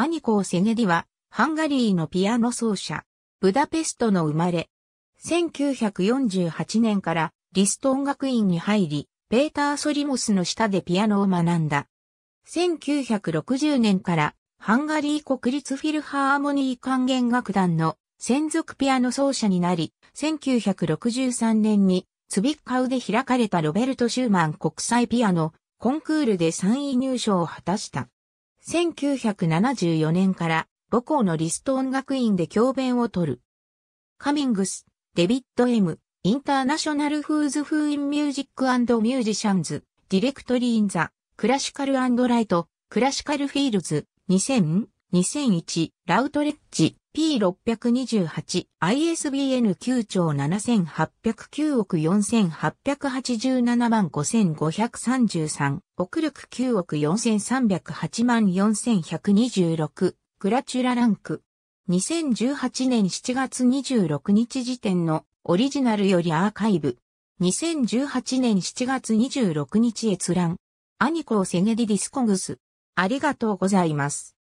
アニコー・セゲディは、ハンガリーのピアノ奏者、ブダペストの生まれ。1948年からリスト音楽院に入り、ペーター・ソリモスの下でピアノを学んだ。1960年からハンガリー国立フィルハーモニー管弦楽団の専属ピアノ奏者になり、1963年にツビッカウで開かれたロベルト・シューマン国際ピアノコンクールで3位入賞を果たした。1974年から母校のリスト音楽院で教鞭を取る。カミングス、デビッドエム、インターナショナルフーズフーインミュージックミュージシャンズ、ディレクトリーインザ、クラシカルライト、クラシカルフィールズ、2000、2001、ラウトレッジ、P628、ISBN 9兆7809億4887万5533、奥力9億4308万4126、グラチュラランク。2018年7月26日時点のオリジナルよりアーカイブ。2018年7月26日閲覧。アニコーセゲディディスコグス。ありがとうございます。